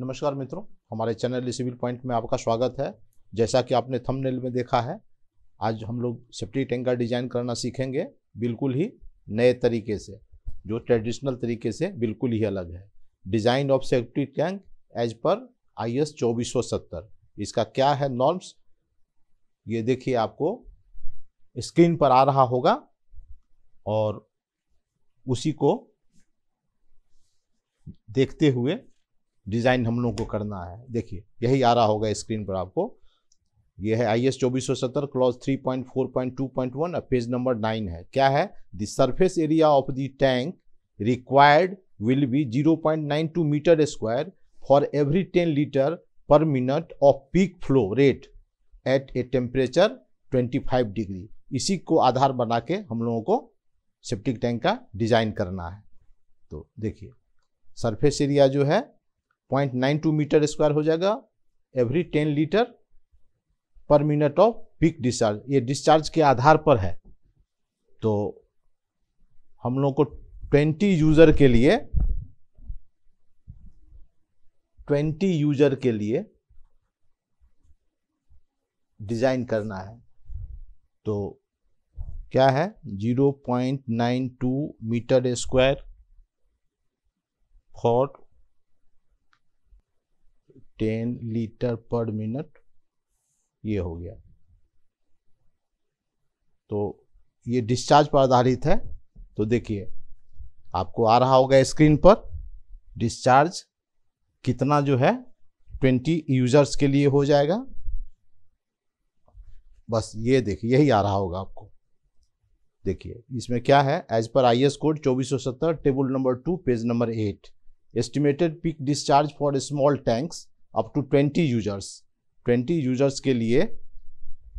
नमस्कार मित्रों हमारे चैनल सिविल पॉइंट में आपका स्वागत है जैसा कि आपने थंबनेल में देखा है आज हम लोग सेफ्टी टैंक का डिज़ाइन करना सीखेंगे बिल्कुल ही नए तरीके से जो ट्रेडिशनल तरीके से बिल्कुल ही अलग है design of safety tank edge पर आई एस इसका क्या है नॉर्म्स ये देखिए आपको स्क्रीन पर आ रहा होगा और उसी को देखते हुए डिज़ाइन हम लोगों को करना है देखिए यही आ रहा होगा स्क्रीन पर आपको ये है आई एस चौबीस सौ सत्तर clause three point four point two point one page number nine है क्या है the surface area of the tank required will be zero point nine two metre square for every ten litre per minute of peak flow rate at a temperature twenty five degree इसी को आधार बना के हम लोगों को septic tank का design करना है तो देखिए सरफेस एरिया जो है point nine two metre square हो जाएगा every ten litre per minute of peak discharge ये डिस्चार्ज के आधार पर है तो हम लोग को ट्वेंटी यूजर के लिए ट्वेंटी यूजर के लिए डिजाइन करना है तो क्या है zero point nine two metre square for ten litre per minute ये हो गया तो ये डिस्चार्ज पर आधारित है तो देखिए आपको आ रहा होगा स्क्रीन पर डिस्चार्ज कितना जो है ट्वेंटी यूजर्स के लिए हो जाएगा बस ये देखिए यही आ रहा होगा आपको देखिए इसमें क्या है as per I S code चौबीस सौ सत्तर table number two page number eight estimated peak discharge for small tanks up to twenty users twenty users के लिए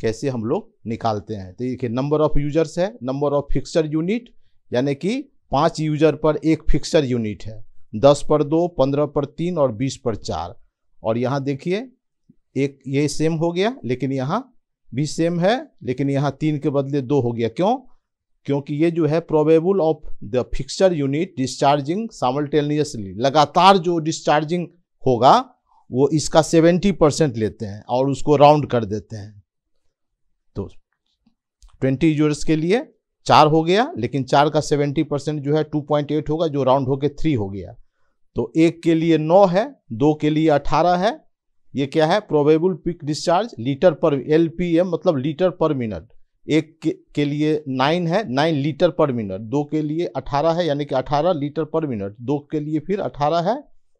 कैसे हम लोग निकालते हैं तो देखिए नंबर ऑफ यूजर्स है नंबर ऑफ फिक्सर यूनिट यानी कि पाँच यूजर पर एक फिक्सर यूनिट है दस पर दो पंद्रह पर तीन और बीस पर चार और यहाँ देखिए एक ये सेम हो गया लेकिन यहाँ भी सेम है लेकिन यहाँ तीन के बदले दो हो गया क्यों क्योंकि ये जो है probable of the fixture unit discharging simultaneously लगातार जो डिस्चार्जिंग होगा वो इसका सेवेंटी परसेंट लेते हैं और उसको राउंड कर देते हैं तो ट्वेंटी यूजर्स के लिए चार हो गया लेकिन चार का सेवेंटी परसेंट जो है टू पॉइंट एट होगा जो राउंड होकर थ्री हो गया तो एक के लिए नौ है दो के लिए अठारह है ये क्या है probable peak discharge litre per L मतलब लीटर पर मिनट एक के, के लिए नाइन है नाइन लीटर पर मिनट दो के लिए अठारह है यानी कि अठारह लीटर पर मिनट दो के लिए फिर अठारह है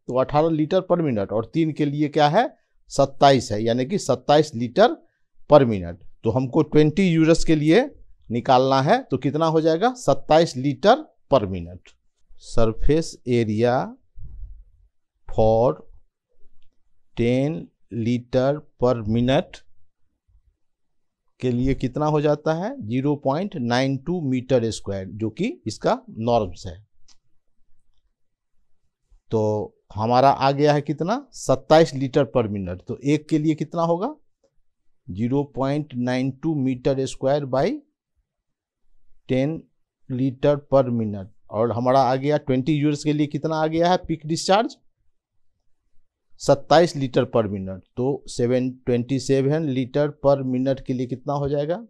तो 18 लीटर पर मिनट और तीन के लिए क्या है 27 है यानी कि 27 लीटर पर मिनट तो हमको 20 यूरस के लिए निकालना है तो कितना हो जाएगा 27 litre per minute surface area for 10 litre per minute के लिए कितना हो जाता है 0.92 मीटर स्क्वायर जो कि इसका नॉर्म्स है तो हमारा आ गया है कितना 27 लीटर पर मिनट तो एक के लिए कितना होगा 0.92 metre square by 10 litre per minute और हमारा आ गया 20 यूर्स के लिए कितना आ गया है peak discharge 27 litre per minute तो 727 लीटर पर मिनट के लिए कितना हो जाएगा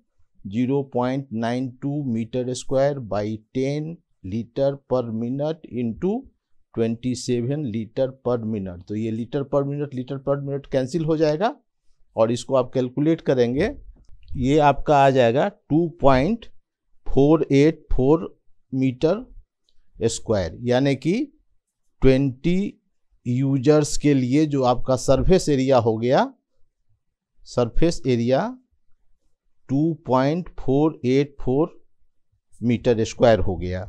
0.92 metre square by 10 litre per minute into twenty seven litre per minute तो ये litre per minute litre per minute cancel हो जाएगा और इसको आप कैलकुलेट करेंगे ये आपका आ जाएगा two point four eight four metre square यानी कि ट्वेंटी यूजर्स के लिए जो आपका सरफेस एरिया हो गया सरफेस एरिया 2.484 मीटर स्क्वायर हो गया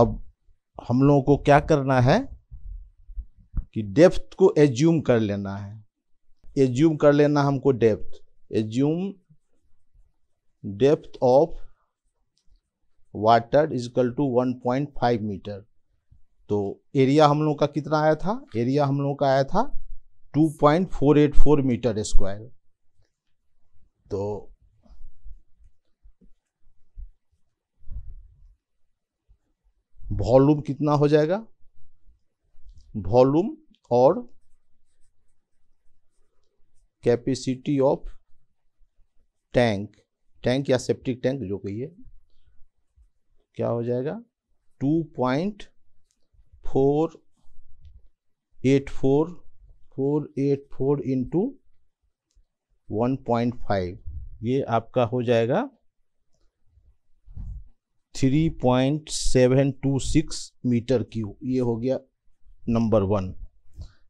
अब हम लोगों को क्या करना है कि डेप्थ को एज्यूम कर लेना है एज्यूम कर लेना हमको depth assume depth of water is equal to 1.5 metre तो एरिया हम लोगों का कितना आया था एरिया हम लोगों का आया था 2.484 मीटर स्क्वायर तो वॉल्यूम कितना हो जाएगा वॉल्यूम और कैपेसिटी ऑफ टैंक टैंक या सेप्टिक टैंक जो कहिए क्या हो जाएगा two point four eight four four eight four into one point five ये आपका हो जाएगा three point seven two six metre Q ये हो गया नंबर वन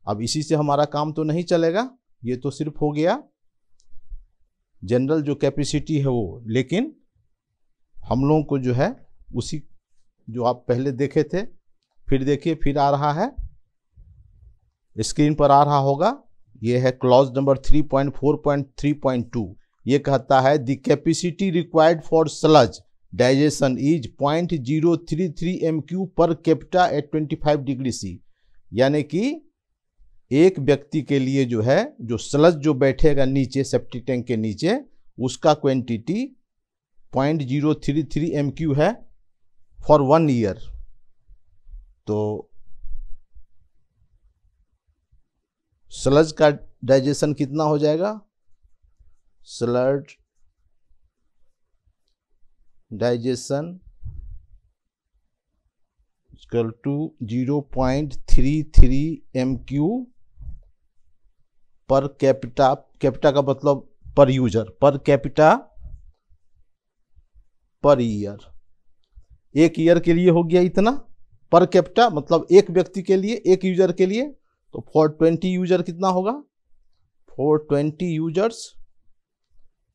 अब इसी से हमारा काम तो नहीं चलेगा ये तो सिर्फ हो गया जनरल जो कैपेसिटी है वो लेकिन हम लोगों को जो है उसी जो आप पहले देखे थे फिर देखिए फिर आ रहा है स्क्रीन पर आ रहा होगा ये है clause number three point four point three point two ये कहता है the capacity required for sludge digestion is point zero three three M Q per capita at twenty five degree C यानी कि एक व्यक्ति के लिए जो है जो स्लज जो बैठेगा नीचे सेप्टी टैंक के नीचे उसका quantity point zero three three M Q है फॉर वन ईयर तो स्लज का डाइजेशन कितना हो जाएगा sludge digestion point equal to 0.33 mq per capita capita का मतलब पर user per capita per year एक ईयर के लिए हो गया इतना पर कैपिटा मतलब एक व्यक्ति के लिए एक यूजर के लिए तो फोर ट्वेंटी यूजर कितना होगा for twenty users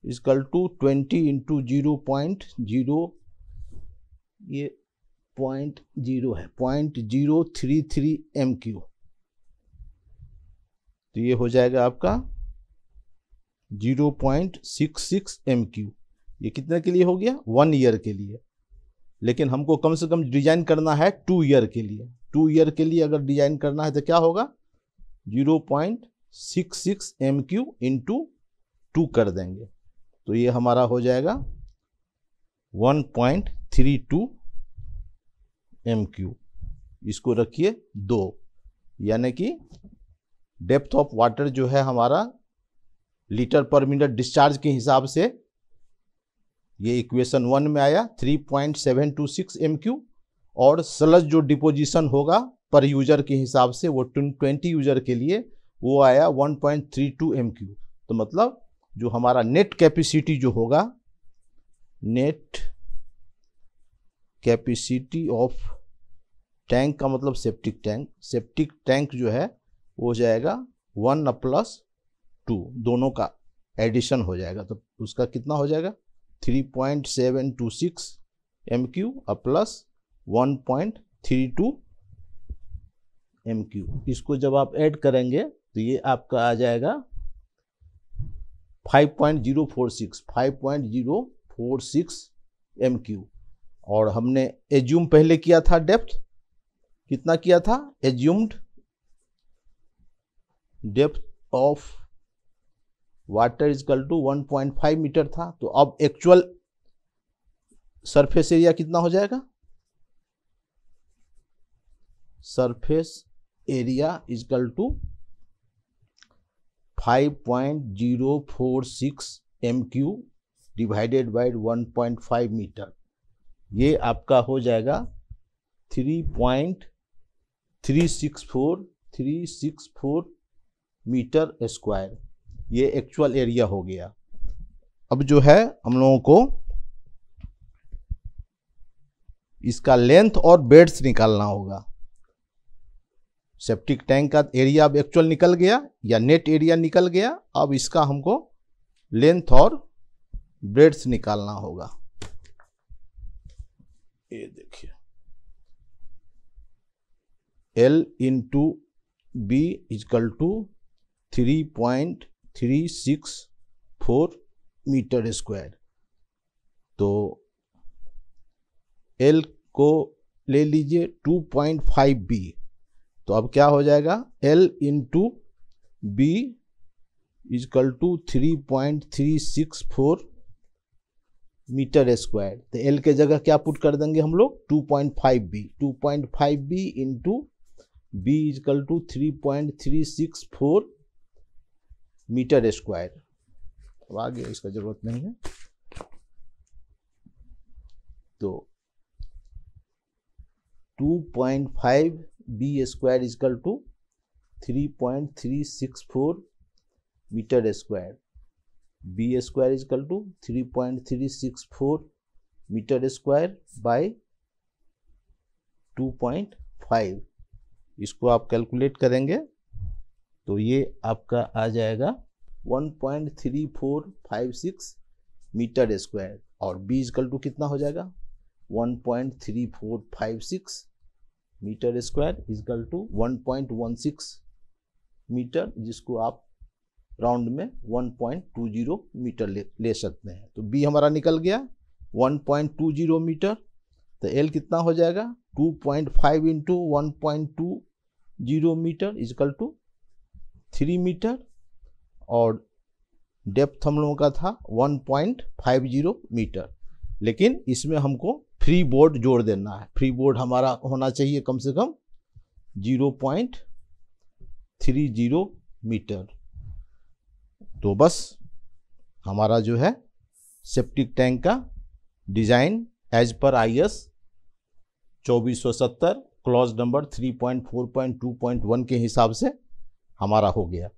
is equal to twenty into zero point zero ये पॉइंट जीरो है point zero three three M Q तो ये हो जाएगा आपका zero point six six M Q ये कितने के लिए हो गया वन ईयर के लिए लेकिन हमको कम से कम डिजाइन करना है टू ईयर के लिए टू ईयर के लिए अगर डिजाइन करना है तो क्या होगा zero point six six M Q into two कर देंगे तो ये हमारा हो जाएगा 1.32 एमक्यू इसको रखिए दो यानी कि डेप्थ ऑफ वाटर जो है हमारा लीटर पर मिनट डिस्चार्ज के हिसाब से ये इक्वेशन वन में आया 3.726 पॉइंट और सलज जो डिपोजिशन होगा पर यूजर के हिसाब से वो ट्वेंटी यूजर के लिए वो आया 1.32 पॉइंट तो मतलब जो हमारा नेट कैपेसिटी जो होगा नेट कैपेसिटी ऑफ टैंक का मतलब सेप्टिक टैंक सेप्टिक टैंक जो है हो जाएगा वन प्लस टू दोनों का एडिशन हो जाएगा तो उसका कितना हो जाएगा three point seven two six M Q plus one point three two M Q इसको जब आप ऐड करेंगे तो ये आपका आ जाएगा five point zero four six five point zero four six M Q और हमने एज्यूम पहले किया था डेप्थ कितना किया था assumed depth of water is equal to 1.5 metre था तो अब एक्चुअल सरफेस एरिया कितना हो जाएगा surface area is equal to five point zero four six M Q divided by one point five metre ये आपका हो जाएगा three point three six four three six four metre square ये एक्चुअल एरिया हो गया अब जो है हम लोगों को इसका लेंथ और बेड्स निकालना होगा सेप्टिक टैंक का एरिया अब एक्चुअल निकल गया या नेट एरिया निकल गया अब इसका हमको लेंथ और ब्रेड्स निकालना होगा ये देखिए L into B is equal to three point three six four metre square तो एल को ले लीजिए टू पॉइंट फाइव बी तो अब क्या हो जाएगा L into B is equal to three point three six four metre square तो एल के जगह क्या पुट कर देंगे हम लोग two point five B two point five B into B is equal to three point three six four metre square अब आगे इसका जरूरत नहीं है तो 2.5 B square is equal to three point three six four metre square B square is equal to three point three six four metre square by two point five इसको आप calculate करेंगे तो ये आपका आ जाएगा one point three four five six metre square और B is equal to कितना हो जाएगा one point three four five six metre square is equal to 1.16 metre जिसको आप राउंड में 1.20 मीटर ले, ले सकते हैं तो बी हमारा निकल गया 1.20 मीटर तो एल कितना हो जाएगा 2.5 point five into one point two zero metre is equal to three metre और डेप्थ हम लोगों का था 1.50 मीटर लेकिन इसमें हमको फ्री बोर्ड जोड़ देना है फ्री बोर्ड हमारा होना चाहिए कम से कम zero point three zero metre तो बस हमारा जो है सेप्टिक टैंक का डिज़ाइन एज पर आई एस चौबीस सौ सत्तर clause number three point four point two point one के हिसाब से हमारा हो गया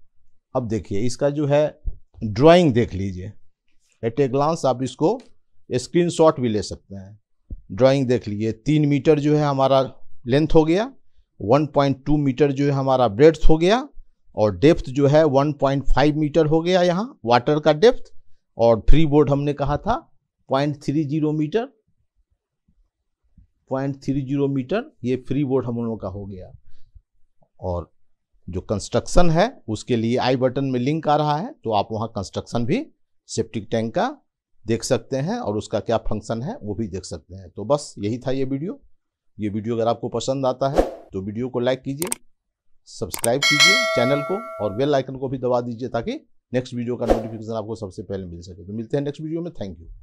अब देखिए इसका जो है ड्राइंग देख लीजिए एट ए ग्लांस आप इसको स्क्रीन शॉट भी ले सकते हैं ड्राइंग देख लीजिए तीन मीटर जो है हमारा लेंथ हो गया 1.2 मीटर जो है हमारा ब्रेड्थ हो गया और डेप्थ जो है 1.5 मीटर हो गया यहाँ वाटर का डेप्थ और फ्री बोर्ड हमने कहा था 0.30 मीटर 0.30 मीटर ये फ्री बोर्ड हम लोगों का हो गया और जो कंस्ट्रक्शन है उसके लिए आई बटन में लिंक आ रहा है तो आप वहाँ कंस्ट्रक्शन भी सेप्टिक टैंक का देख सकते हैं और उसका क्या फंक्शन है वो भी देख सकते हैं तो बस यही था ये वीडियो ये वीडियो अगर आपको पसंद आता है तो वीडियो को लाइक कीजिए सब्सक्राइब कीजिए चैनल को और बेल आइकन को भी दबा दीजिए ताकि नेक्स्ट वीडियो का नोटिफिकेशन आपको सबसे पहले मिल सके तो मिलते हैं नेक्स्ट वीडियो में थैंक यू